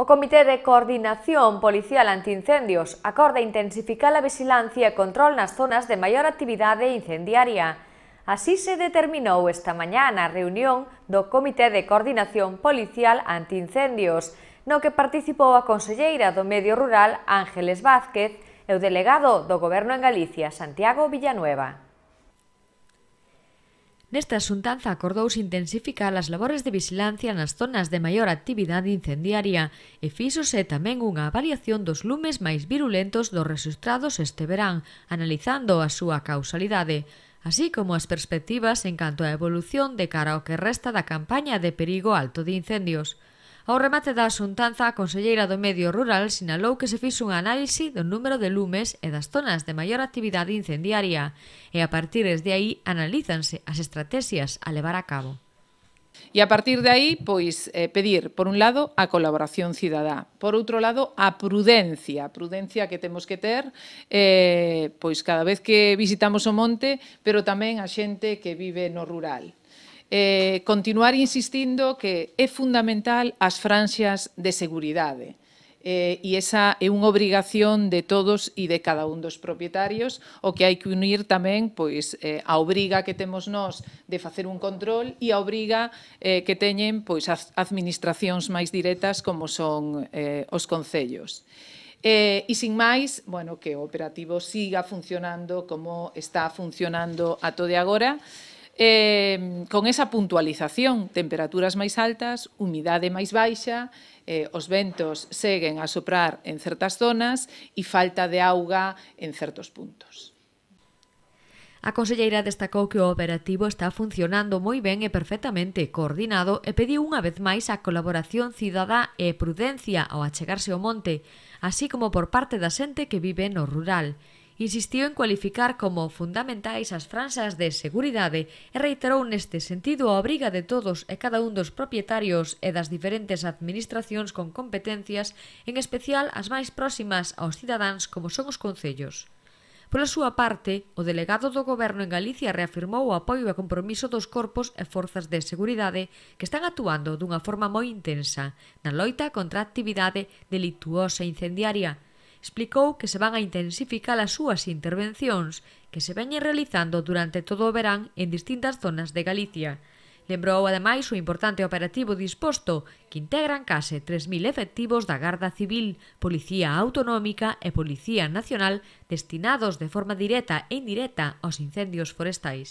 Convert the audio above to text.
O Comité de Coordinación Policial Antincendios acorda intensificar a vigilancia e control nas zonas de maior actividade incendiaria. Así se determinou esta mañá na reunión do Comité de Coordinación Policial Antincendios, no que participou a Conselleira do Medio Rural Ángeles Vázquez e o delegado do Goberno en Galicia, Santiago Villanueva. Nesta xuntanza acordouse intensificar as labores de vigilancia nas zonas de maior actividade incendiaria e fíxose tamén unha avaliación dos lumes máis virulentos dos resustrados este verán, analizando a súa causalidade, así como as perspectivas en canto á evolución de cara ao que resta da campaña de perigo alto de incendios. Ao remate da xuntanza, a Conselleira do Medio Rural sinalou que se fixo unha análise do número de lumes e das zonas de maior actividade incendiaria e a partir de aí analízanse as estrategias a levar a cabo. E a partir de aí, pois, eh, pedir, por un lado, a colaboración cidadá, por outro lado, a prudencia, a prudencia que temos que ter, eh, pois, cada vez que visitamos o monte, pero tamén a xente que vive no rural eh, continuar insistindo que é fundamental as franxas de seguridade eh, e esa é unha obrigación de todos e de cada un dos propietarios, o que hai que unir tamén pois eh, a obriga que temos nós de facer un control e a obriga eh, que teñen pois as administracións máis diretas como son eh, os concellos. Eh, e sin máis, bueno, que o operativo siga funcionando como está funcionando a todo de agora, eh, con esa puntualización, temperaturas máis altas, humidade máis baixa, eh, os ventos seguen a soprar en certas zonas e falta de auga en certos puntos. A conselleira destacou que o operativo está funcionando moi ben e perfectamente coordinado e pediu unha vez máis a colaboración cidadá e prudencia ao achegarse ao monte, así como por parte da xente que vive no rural insistiu en cualificar como fundamentais as franxas de seguridade e reiterou neste sentido a obriga de todos e cada un dos propietarios e das diferentes administracións con competencias, en especial as máis próximas aos cidadáns como son os concellos. Pola súa parte, o delegado do Goberno en Galicia reafirmou o apoio e compromiso dos corpos e forzas de seguridade que están actuando dunha forma moi intensa na loita contra a actividade delituosa incendiaria, explicou que se van a intensificar as súas intervencións que se veñen realizando durante todo o verán en distintas zonas de Galicia. Lembrou ademais o importante operativo disposto que integran case 3.000 efectivos da Garda Civil, Policía Autonómica e Policía Nacional destinados de forma directa e indirecta aos incendios forestais.